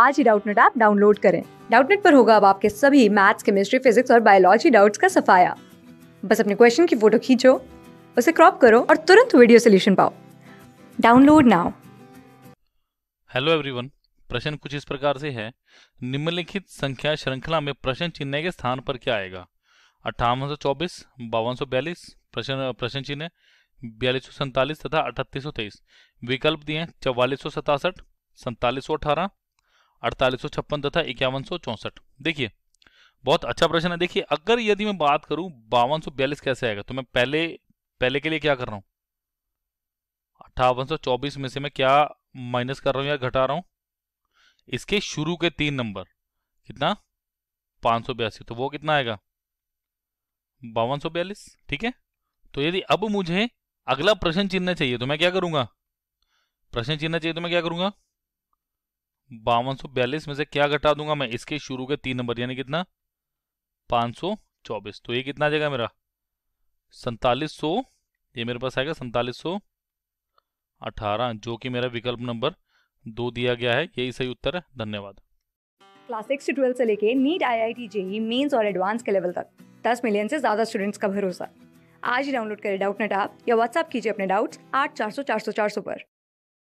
आज ही Doubtnut app download करें डाउटनेट पर होगा अब आपके सभी मैथ्स केमिस्ट्री फिजिक्स और बायोलॉजी डाउट्स का सफाया बस अपने क्वेश्चन की फोटो खींचो उसे क्रॉप करो और तुरंत वीडियो सोल्यूशन पाओ डाउनलोड नाउ हेलो एवरीवन प्रश्न कुछ इस प्रकार से है निम्नलिखित संख्या श्रृंखला में प्रश्न चिन्ह के स्थान पर क्या आएगा अट्ठावन सौ चौबीस बावन सौ बयालीस प्रश्न प्रश्न चिन्ह बयालीस सौ सैंतालीस तथा अठतीस सौ तेईस विकल्प दिए चौवालीस सौ सतासठ सैंतालीस सौ अठारह अड़तालीस तथा इक्यावन देखिए बहुत अच्छा प्रश्न है देखिए अगर यदि मैं बात करूं बावन कैसे आएगा तो मैं पहले पहले के लिए क्या कर रहा हूं अट्ठावन में से मैं क्या माइनस कर रहा हूं या घटा रहा हूं इसके शुरू के तीन नंबर कितना बयासी तो वो कितना आएगा बावन ठीक है तो यदि अब मुझे अगला प्रश्न चिन्ह चाहिए तो मैं क्या करूंगा प्रश्न चिन्ह चाहिए तो मैं क्या करूंगा बावन सौ बयालीस में से क्या घटा दूंगा मैं इसके शुरू के तीन नंबर यानी कितना पाँच सौ चौबीस तो ये कितना आ जाएगा मेरा सैतालीस सौ ये मेरे पास आएगा सैतालीस सौ अठारह जो कि मेरा विकल्प नंबर दो दिया गया है यही सही उत्तर है धन्यवाद क्लास सिक्स से ट्वेल्व से लेके NEET I I T JEE mains और एडवांस के लेवल तक दस मिलियन से ज्यादा स्टूडेंट्स का भरोसा आज ही डाउनलोड करें डाउट नेट ऐप या व्हाट्सअप कीजिए अपने डाउट्स आठ चार सौ चार सौ चार सौ पर